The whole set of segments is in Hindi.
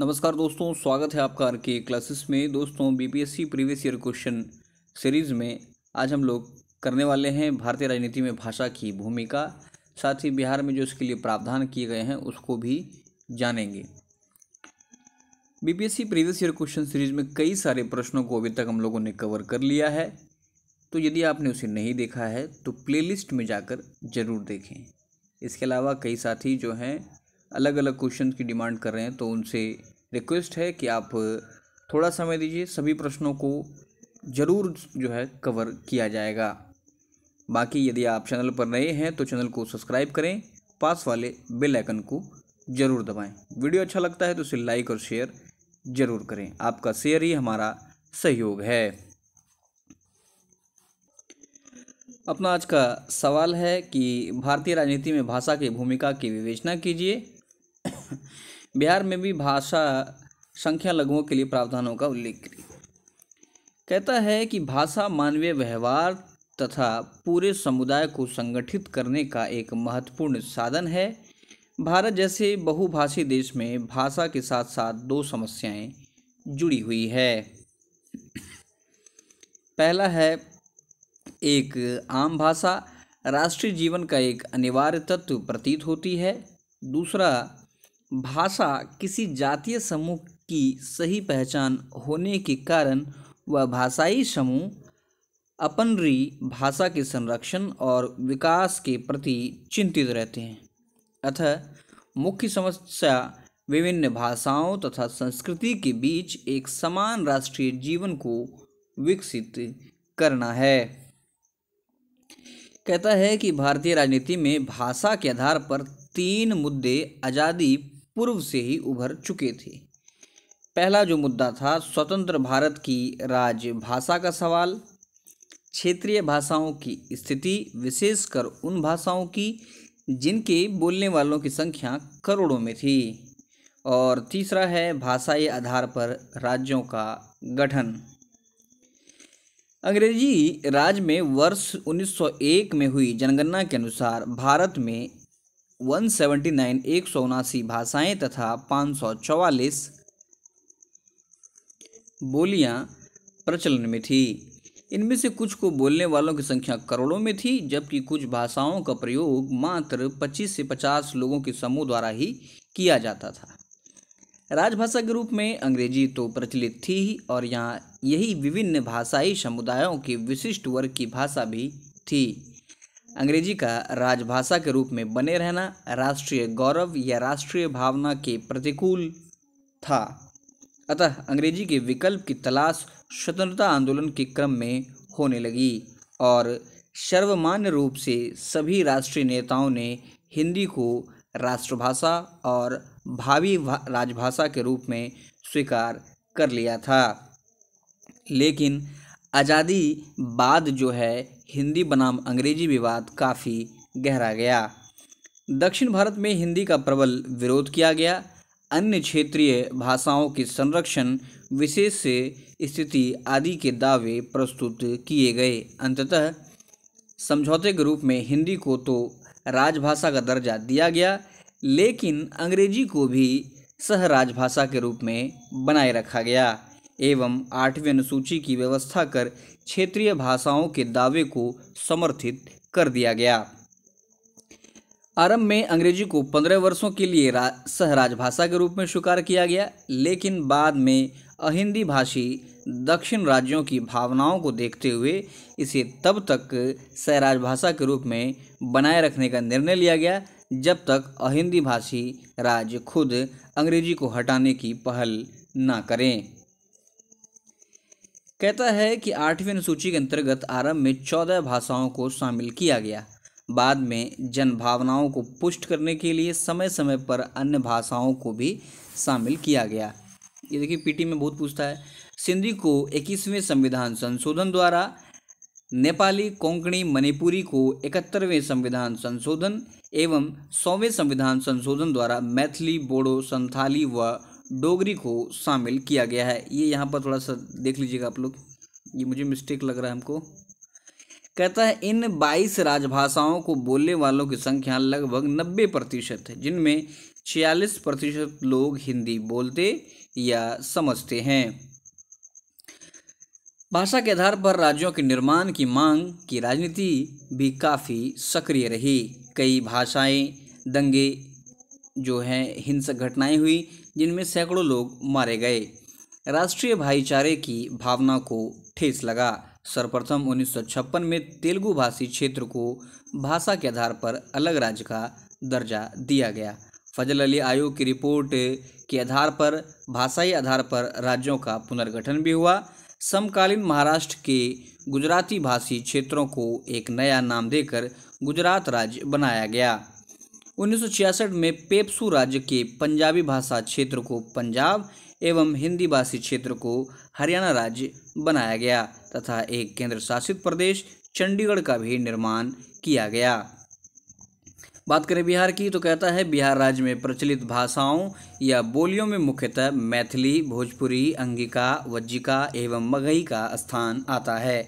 नमस्कार दोस्तों स्वागत है आपका आर के क्लासेस में दोस्तों BPSC previous year question series में आज हम लोग करने वाले हैं भारतीय राजनीति में भाषा की भूमिका साथ ही बिहार में जो इसके लिए प्रावधान किए गए हैं उसको भी जानेंगे BPSC previous year question series में कई सारे प्रश्नों को अभी तक हम लोगों ने कवर कर लिया है तो यदि आपने उसे नहीं देखा है तो प्लेलिस्ट में जाकर ज़रूर देखें इसके अलावा कई साथी जो हैं अलग अलग क्वेश्चन की डिमांड कर रहे हैं तो उनसे रिक्वेस्ट है कि आप थोड़ा समय दीजिए सभी प्रश्नों को ज़रूर जो है कवर किया जाएगा बाकी यदि आप चैनल पर नए हैं तो चैनल को सब्सक्राइब करें पास वाले बेल आइकन को ज़रूर दबाएं वीडियो अच्छा लगता है तो उसे लाइक और शेयर ज़रूर करें आपका शेयर ही हमारा सहयोग है अपना आज का सवाल है कि भारतीय राजनीति में भाषा की भूमिका की विवेचना कीजिए बिहार में भी भाषा संख्या लघुओं के लिए प्रावधानों का उल्लेख करिए कहता है कि भाषा मानवीय व्यवहार तथा पूरे समुदाय को संगठित करने का एक महत्वपूर्ण साधन है भारत जैसे बहुभाषी देश में भाषा के साथ साथ दो समस्याएं जुड़ी हुई है पहला है एक आम भाषा राष्ट्रीय जीवन का एक अनिवार्य तत्व प्रतीत होती है दूसरा भाषा किसी जातीय समूह की सही पहचान होने के कारण वह भाषाई समूह अपनरी भाषा के संरक्षण और विकास के प्रति चिंतित रहते हैं अतः मुख्य समस्या विभिन्न भाषाओं तथा संस्कृति के बीच एक समान राष्ट्रीय जीवन को विकसित करना है कहता है कि भारतीय राजनीति में भाषा के आधार पर तीन मुद्दे आज़ादी पूर्व से ही उभर चुके थे पहला जो मुद्दा था स्वतंत्र भारत की राजभाषा का सवाल क्षेत्रीय भाषाओं की स्थिति विशेषकर उन भाषाओं की जिनके बोलने वालों की संख्या करोड़ों में थी और तीसरा है भाषाई आधार पर राज्यों का गठन अंग्रेजी राज में वर्ष 1901 में हुई जनगणना के अनुसार भारत में नाइन एक सौ उनासी भाषाएँ तथा पाँच सौ चौवालीस बोलियाँ प्रचलन में थी इनमें से कुछ को बोलने वालों की संख्या करोड़ों में थी जबकि कुछ भाषाओं का प्रयोग मात्र 25 से 50 लोगों के समूह द्वारा ही किया जाता था राजभाषा के रूप में अंग्रेजी तो प्रचलित थी ही और यहाँ यही विभिन्न भाषाई समुदायों के विशिष्ट वर्ग की भाषा भी थी अंग्रेजी का राजभाषा के रूप में बने रहना राष्ट्रीय गौरव या राष्ट्रीय भावना के प्रतिकूल था अतः अंग्रेजी के विकल्प की तलाश स्वतंत्रता आंदोलन के क्रम में होने लगी और सर्वमान्य रूप से सभी राष्ट्रीय नेताओं ने हिंदी को राष्ट्रभाषा और भावी राजभाषा के रूप में स्वीकार कर लिया था लेकिन आज़ादी बाद जो है हिंदी बनाम अंग्रेजी विवाद काफ़ी गहरा गया दक्षिण भारत में हिंदी का प्रबल विरोध किया गया अन्य क्षेत्रीय भाषाओं के संरक्षण विशेष से स्थिति आदि के दावे प्रस्तुत किए गए अंततः समझौते के रूप में हिंदी को तो राजभाषा का दर्जा दिया गया लेकिन अंग्रेजी को भी सह राजभाषा के रूप में बनाए रखा गया एवं आठवीं अनुसूची की व्यवस्था कर क्षेत्रीय भाषाओं के दावे को समर्थित कर दिया गया आरंभ में अंग्रेजी को पंद्रह वर्षों के लिए सहराज भाषा के रूप में स्वीकार किया गया लेकिन बाद में अहिंदी भाषी दक्षिण राज्यों की भावनाओं को देखते हुए इसे तब तक सहराज भाषा के रूप में बनाए रखने का निर्णय लिया गया जब तक अहिंदी भाषी राज्य खुद अंग्रेजी को हटाने की पहल ना करें कहता है कि आठवीं अनुसूची के अंतर्गत आरंभ में चौदह भाषाओं को शामिल किया गया बाद में जन भावनाओं को पुष्ट करने के लिए समय समय पर अन्य भाषाओं को भी शामिल किया गया ये देखिए पीटी में बहुत पूछता है सिंधी को इक्कीसवें संविधान संशोधन द्वारा नेपाली कोंकणी मणिपुरी को इकहत्तरवें संविधान संशोधन एवं सौवें संविधान संशोधन द्वारा मैथिली बोडो संथाली व डोगरी को शामिल किया गया है ये यहाँ पर थोड़ा सा देख लीजिएगा आप लोग ये मुझे मिस्टेक लग रहा है हमको कहता है इन 22 राजभाषाओं को बोलने वालों की संख्या लगभग 90 प्रतिशत है जिनमें 46 प्रतिशत लोग हिंदी बोलते या समझते हैं भाषा के आधार पर राज्यों के निर्माण की मांग की राजनीति भी काफ़ी सक्रिय रही कई भाषाएं दंगे जो हैं हिंसक घटनाएं हुई जिनमें सैकड़ों लोग मारे गए राष्ट्रीय भाईचारे की भावना को ठेस लगा सर्वप्रथम उन्नीस में तेलुगु भाषी क्षेत्र को भाषा के आधार पर अलग राज्य का दर्जा दिया गया फजल अली आयोग की रिपोर्ट के आधार पर भाषाई आधार पर राज्यों का पुनर्गठन भी हुआ समकालीन महाराष्ट्र के गुजराती भाषी क्षेत्रों को एक नया नाम देकर गुजरात राज्य बनाया गया उन्नीस में पेप्सू राज्य के पंजाबी भाषा क्षेत्र को पंजाब एवं हिंदी भाषी क्षेत्र को हरियाणा राज्य बनाया गया तथा एक केंद्र शासित प्रदेश चंडीगढ़ का भी निर्माण किया गया बात करें बिहार की तो कहता है बिहार राज्य में प्रचलित भाषाओं या बोलियों में मुख्यतः मैथिली भोजपुरी अंगिका वज्जिका एवं मगही का स्थान आता है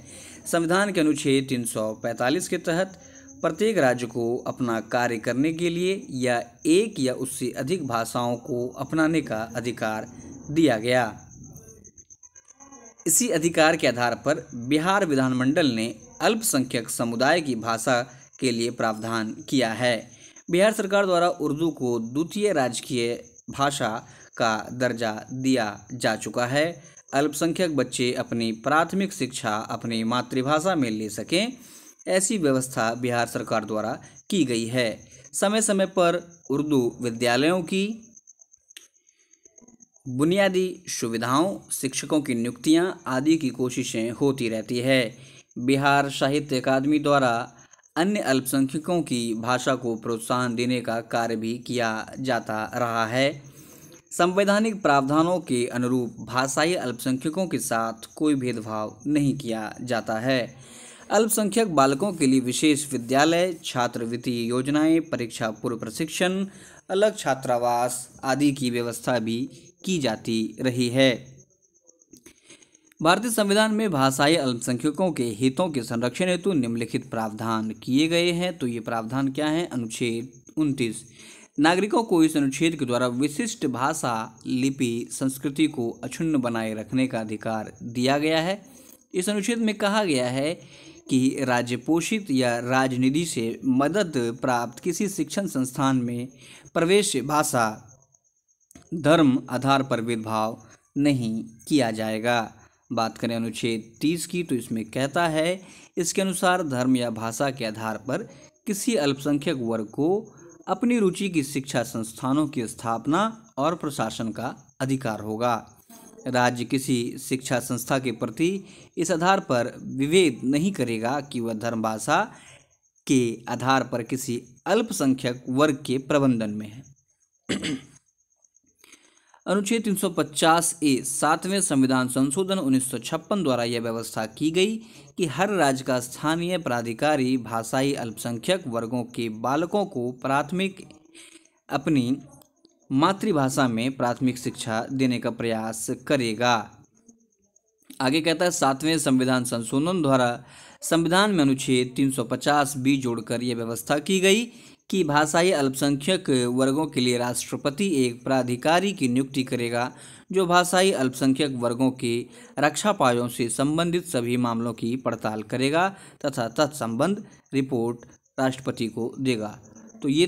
संविधान के अनुच्छेद 345 के तहत प्रत्येक राज्य को अपना कार्य करने के लिए या एक या उससे अधिक भाषाओं को अपनाने का अधिकार दिया गया इसी अधिकार के आधार पर बिहार विधानमंडल ने अल्पसंख्यक समुदाय की भाषा के लिए प्रावधान किया है बिहार सरकार द्वारा उर्दू को द्वितीय राजकीय भाषा का दर्जा दिया जा चुका है अल्पसंख्यक बच्चे अपनी प्राथमिक शिक्षा अपनी मातृभाषा में ले सकें ऐसी व्यवस्था बिहार सरकार द्वारा की गई है समय समय पर उर्दू विद्यालयों की बुनियादी सुविधाओं शिक्षकों की नियुक्तियां आदि की कोशिशें होती रहती है बिहार साहित्य अकादमी द्वारा अन्य अल्पसंख्यकों की भाषा को प्रोत्साहन देने का कार्य भी किया जाता रहा है संवैधानिक प्रावधानों के अनुरूप भाषाई अल्पसंख्यकों के साथ कोई भेदभाव नहीं किया जाता है अल्पसंख्यक बालकों के लिए विशेष विद्यालय छात्रवृत्ति योजनाएं परीक्षा पूर्व प्रशिक्षण अलग छात्रावास आदि की व्यवस्था भी की जाती रही है भारतीय संविधान में भाषाई अल्पसंख्यकों के हितों के संरक्षण हेतु निम्नलिखित प्रावधान किए गए हैं तो ये प्रावधान क्या है अनुच्छेद उनतीस नागरिकों को इस अनुच्छेद के द्वारा विशिष्ट भाषा लिपि संस्कृति को अक्षुण्ण बनाए रखने का अधिकार दिया गया है इस अनुच्छेद में कहा गया है कि राज्यपोषित या राजनिधि से मदद प्राप्त किसी शिक्षण संस्थान में प्रवेश भाषा धर्म आधार पर भेदभाव नहीं किया जाएगा बात करें अनुच्छेद तीस की तो इसमें कहता है इसके अनुसार धर्म या भाषा के आधार पर किसी अल्पसंख्यक वर्ग को अपनी रुचि की शिक्षा संस्थानों की स्थापना और प्रशासन का अधिकार होगा राज्य किसी शिक्षा संस्था के प्रति इस आधार पर विभेद नहीं करेगा कि वह धर्म भाषा के आधार पर किसी अल्पसंख्यक वर्ग के प्रबंधन में है अनुच्छेद 350 ए सातवें संविधान संशोधन 1956 द्वारा यह व्यवस्था की गई कि हर राज्य का स्थानीय प्राधिकारी भाषाई अल्पसंख्यक वर्गों के बालकों को प्राथमिक अपनी मातृभाषा में प्राथमिक शिक्षा देने का प्रयास करेगा आगे कहता है सातवें संविधान संशोधन द्वारा संविधान में अनुच्छेद 350 बी जोड़कर यह व्यवस्था की गई कि भाषाई अल्पसंख्यक वर्गों के लिए राष्ट्रपति एक प्राधिकारी की नियुक्ति करेगा जो भाषाई अल्पसंख्यक वर्गों के रक्षा पायों से संबंधित सभी मामलों की पड़ताल करेगा तथा तत्संबंध रिपोर्ट राष्ट्रपति को देगा तो ये